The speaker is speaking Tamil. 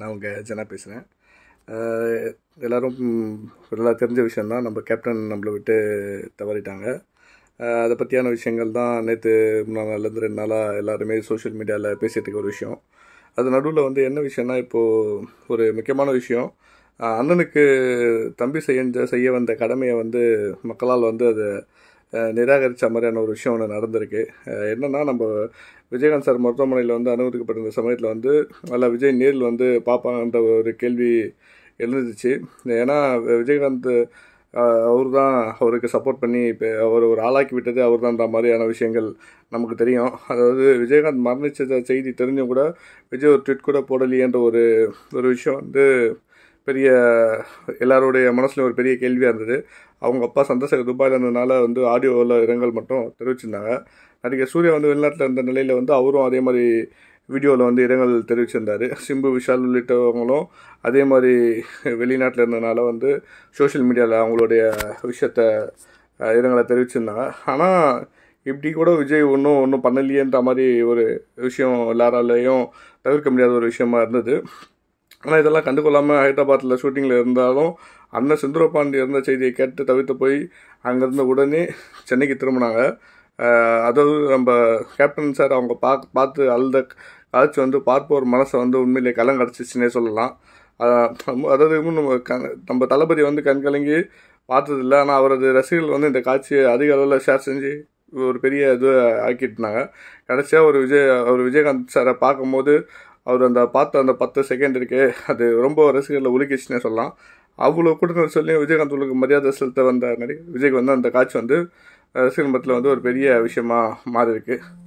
நான் உங்கள் ஜனா பேசுகிறேன் எல்லோரும் நல்லா தெரிஞ்ச விஷயந்தான் நம்ம கேப்டன் நம்மளை விட்டு தவறிட்டாங்க அதை பற்றியான விஷயங்கள் தான் நேற்று மூணு நாள்லேருந்து ரெண்டு நாளாக எல்லாருமே சோஷியல் மீடியாவில் பேசிகிட்டு இருக்க ஒரு விஷயம் அது நடுவில் வந்து என்ன விஷயம்னா இப்போது ஒரு முக்கியமான விஷயம் அண்ணனுக்கு தம்பி செய்ய செய்ய வந்த கடமையை வந்து மக்களால் வந்து அதை நிராகரித்த மாதிரியான ஒரு விஷயம் ஒன்று நடந்திருக்கு என்னென்னா நம்ம விஜயகாந்த் சார் மருத்துவமனையில் வந்து அனுமதிக்கப்பட்டிருந்த சமயத்தில் வந்து நல்லா விஜய் நேரில் வந்து பார்ப்பாங்கன்ற ஒரு கேள்வி எழுந்துச்சு ஏன்னா விஜயகாந்த் அவர் தான் அவருக்கு சப்போர்ட் பண்ணி இப்போ அவர் ஒரு ஆளாக்கி விட்டது அவர் தான் மாதிரியான விஷயங்கள் நமக்கு தெரியும் அதாவது விஜயகாந்த் மரணித்த செய்தி தெரிஞ்சும் கூட விஜய் ஒரு ட்விட் கூட போடலையேன்ற ஒரு ஒரு விஷயம் வந்து பெரிய எல்லாருடைய மனசுலையும் ஒரு பெரிய கேள்வியாக இருந்தது அவங்க அப்பா சந்தோஷம் துபாயில் இருந்ததுனால வந்து ஆடியோவில் இடங்கள் மட்டும் தெரிவிச்சிருந்தாங்க நடிகர் சூர்யா வந்து வெளிநாட்டில் இருந்த நிலையில் வந்து அவரும் அதே மாதிரி வீடியோவில் வந்து இடங்கள் தெரிவிச்சிருந்தார் சிம்பு விஷால் உள்ளிட்டவங்களும் அதே மாதிரி வெளிநாட்டில் இருந்ததுனால வந்து சோஷியல் மீடியாவில் அவங்களுடைய விஷயத்த இடங்களை தெரிவிச்சிருந்தாங்க ஆனால் இப்படி கூட விஜய் ஒன்றும் ஒன்றும் பண்ணலையேன்ற மாதிரி ஒரு விஷயம் எல்லாராலேயும் தவிர்க்க முடியாத ஒரு விஷயமா இருந்தது ஆனால் இதெல்லாம் கண்டுகொள்ளாமல் ஹைதராபாத்தில் ஷூட்டிங்கில் இருந்தாலும் அண்ணன் செந்துர பாண்டி இருந்த செய்தியை கேட்டு தவிர்த்து போய் அங்கேருந்து உடனே சென்னைக்கு திரும்பினாங்க அதாவது நம்ம கேப்டன் சார் அவங்க பா பார்த்து அழுத காட்சி வந்து பார்ப்போர் மனசை வந்து உண்மையிலே கிடச்சிச்சுன்னே சொல்லலாம் அதாவது நம்ம க நம்ம தளபதி வந்து கண்கலங்கி பார்த்ததில்லை ஆனால் அவரது ரசிகர்கள் வந்து இந்த காட்சியை அதிக அளவில் ஷேர் செஞ்சு ஒரு பெரிய இது ஆக்கிட்டுனாங்க கடைசியாக ஒரு விஜய் அவர் விஜயகாந்த் சாரை பார்க்கும்போது அவர் அந்த பார்த்த அந்த பத்து செகண்ட் இருக்கே அது ரொம்ப ரசிகர்களை உலுக்கிச்சுன்னே சொல்லலாம் அவ்வளோ கொடுத்த சொல்லி விஜயகாந்த் உங்களுக்கு மரியாதை செலுத்த வந்த நடிகர் விஜய்க்கு வந்து அந்த காட்சி வந்து ரசிகர் மத்தில் வந்து ஒரு பெரிய விஷயமா மாறி இருக்குது